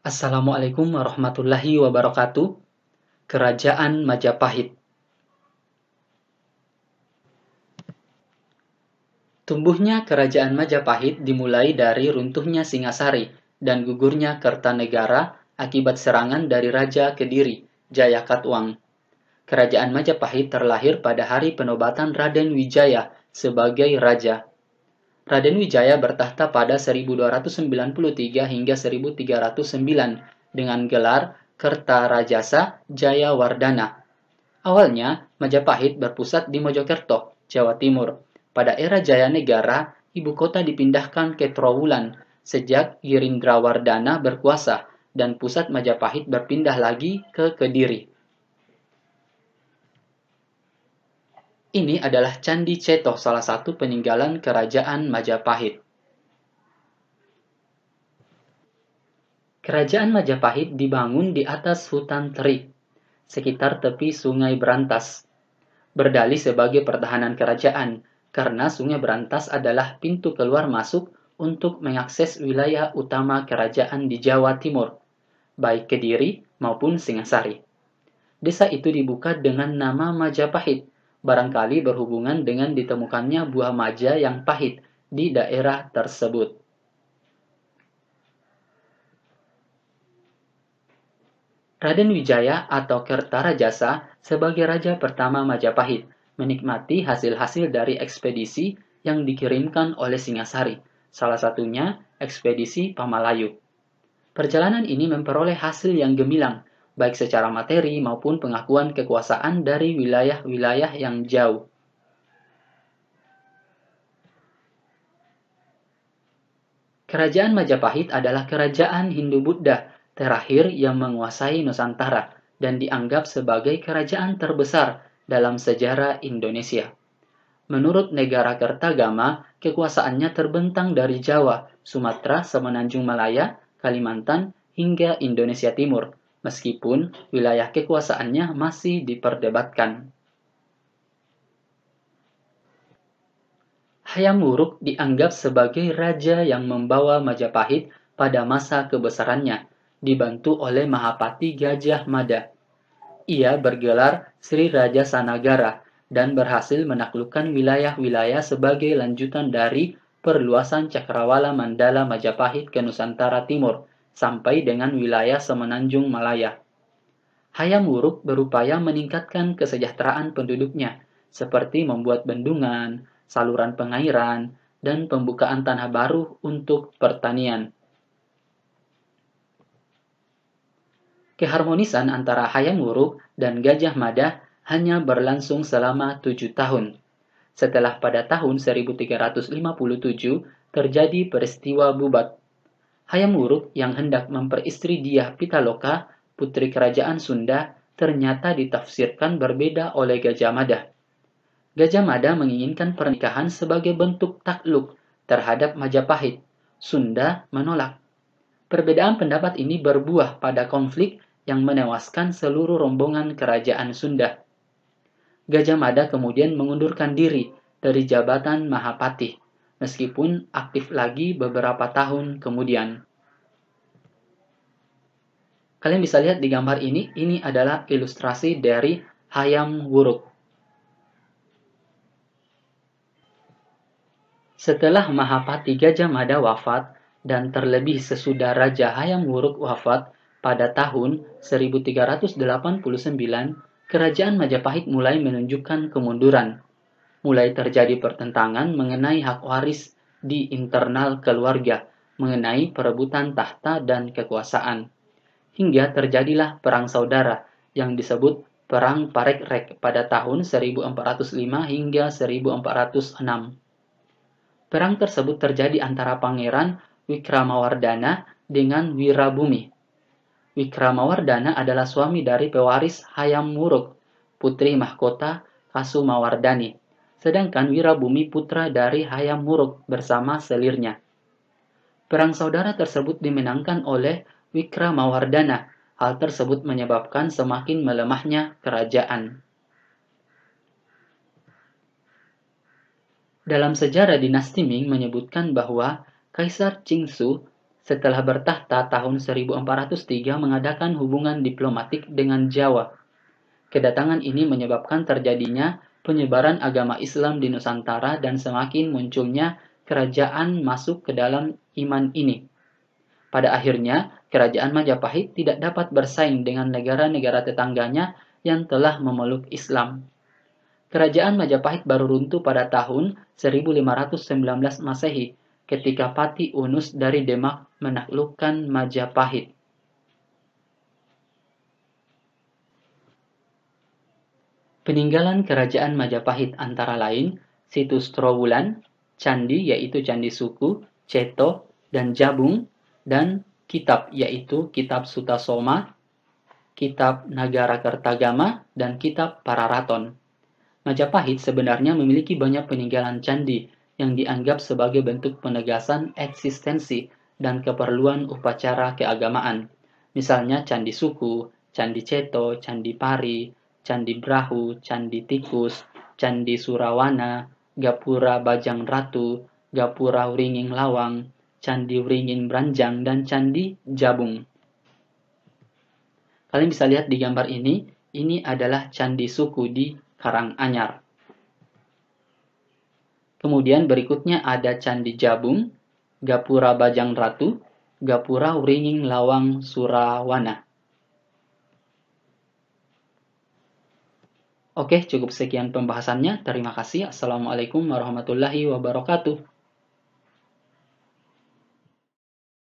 Assalamualaikum warahmatullahi wabarakatuh. Kerajaan Majapahit. Tumbuhnya Kerajaan Majapahit dimulai dari runtuhnya Singasari dan gugurnya Kertanegara akibat serangan dari Raja Kediri, Jayakatwang. Kerajaan Majapahit terlahir pada hari penobatan Raden Wijaya sebagai raja. Raden Wijaya bertahta pada 1293 hingga 1309 dengan gelar Kertarajasa Jayawardana. Awalnya, Majapahit berpusat di Mojokerto, Jawa Timur. Pada era Jaya Negara, ibu kota dipindahkan ke Trowulan sejak Girindrawardana berkuasa dan pusat Majapahit berpindah lagi ke Kediri. Ini adalah Candi cetoh salah satu peninggalan Kerajaan Majapahit. Kerajaan Majapahit dibangun di atas hutan terik, sekitar tepi Sungai Berantas. berdali sebagai pertahanan kerajaan, karena Sungai Berantas adalah pintu keluar masuk untuk mengakses wilayah utama kerajaan di Jawa Timur, baik Kediri maupun Singasari. Desa itu dibuka dengan nama Majapahit barangkali berhubungan dengan ditemukannya buah maja yang pahit di daerah tersebut. Raden Wijaya atau Kertarajasa sebagai raja pertama Majapahit menikmati hasil-hasil dari ekspedisi yang dikirimkan oleh Singasari, salah satunya ekspedisi Pamalayu. Perjalanan ini memperoleh hasil yang gemilang, baik secara materi maupun pengakuan kekuasaan dari wilayah-wilayah yang jauh. Kerajaan Majapahit adalah kerajaan Hindu-Buddha terakhir yang menguasai Nusantara dan dianggap sebagai kerajaan terbesar dalam sejarah Indonesia. Menurut negara Kertagama, kekuasaannya terbentang dari Jawa, Sumatera, Semenanjung Malaya, Kalimantan, hingga Indonesia Timur – meskipun wilayah kekuasaannya masih diperdebatkan. Hayam Wuruk dianggap sebagai raja yang membawa Majapahit pada masa kebesarannya, dibantu oleh Mahapati Gajah Mada. Ia bergelar Sri Raja Sanagara dan berhasil menaklukkan wilayah-wilayah sebagai lanjutan dari perluasan Cakrawala Mandala Majapahit ke Nusantara Timur – sampai dengan wilayah semenanjung Malaya. Hayam Wuruk berupaya meningkatkan kesejahteraan penduduknya, seperti membuat bendungan, saluran pengairan, dan pembukaan tanah baru untuk pertanian. Keharmonisan antara Hayam Wuruk dan Gajah Mada hanya berlangsung selama tujuh tahun. Setelah pada tahun 1357 terjadi peristiwa Bubat Hayam Wuruk yang hendak memperistri Diah Pitaloka, putri kerajaan Sunda, ternyata ditafsirkan berbeda oleh Gajah Mada. Gajah Mada menginginkan pernikahan sebagai bentuk takluk terhadap Majapahit. Sunda menolak. Perbedaan pendapat ini berbuah pada konflik yang menewaskan seluruh rombongan kerajaan Sunda. Gajah Mada kemudian mengundurkan diri dari jabatan Mahapatih meskipun aktif lagi beberapa tahun kemudian. Kalian bisa lihat di gambar ini, ini adalah ilustrasi dari Hayam Wuruk. Setelah Mahapati Mada wafat dan terlebih sesudah Raja Hayam Wuruk wafat pada tahun 1389, Kerajaan Majapahit mulai menunjukkan kemunduran mulai terjadi pertentangan mengenai hak waris di internal keluarga, mengenai perebutan tahta dan kekuasaan. Hingga terjadilah perang saudara yang disebut Perang Parekrek pada tahun 1405 hingga 1406. Perang tersebut terjadi antara Pangeran Wikramawardhana dengan Wirabumi. Wikramawardhana adalah suami dari pewaris Hayam Muruk, putri mahkota Kasumawardhani sedangkan Wirabumi putra dari Hayam Muruk bersama selirnya. Perang saudara tersebut dimenangkan oleh Wikramawardhana. Hal tersebut menyebabkan semakin melemahnya kerajaan. Dalam sejarah dinasti Ming menyebutkan bahwa Kaisar Qingsu setelah bertahta tahun 1403 mengadakan hubungan diplomatik dengan Jawa. Kedatangan ini menyebabkan terjadinya penyebaran agama Islam di Nusantara dan semakin munculnya kerajaan masuk ke dalam iman ini. Pada akhirnya, kerajaan Majapahit tidak dapat bersaing dengan negara-negara tetangganya yang telah memeluk Islam. Kerajaan Majapahit baru runtuh pada tahun 1519 Masehi ketika Pati Unus dari Demak menaklukkan Majapahit. Peninggalan kerajaan Majapahit antara lain situs Trowulan, candi yaitu candi suku, ceto, dan jabung, dan kitab yaitu kitab Sutasoma, kitab Nagara Kertagama, dan kitab Pararaton. Majapahit sebenarnya memiliki banyak peninggalan candi yang dianggap sebagai bentuk penegasan eksistensi dan keperluan upacara keagamaan. Misalnya candi suku, candi ceto, candi pari, Candi Brahu, Candi Tikus, Candi Surawana, Gapura Bajang Ratu, Gapura Wringing Lawang, Candi Wringing Branjang, dan Candi Jabung. Kalian bisa lihat di gambar ini, ini adalah Candi Suku di Karanganyar. Kemudian berikutnya ada Candi Jabung, Gapura Bajang Ratu, Gapura Wringing Lawang Surawana. Oke, cukup sekian pembahasannya. Terima kasih. Assalamualaikum warahmatullahi wabarakatuh.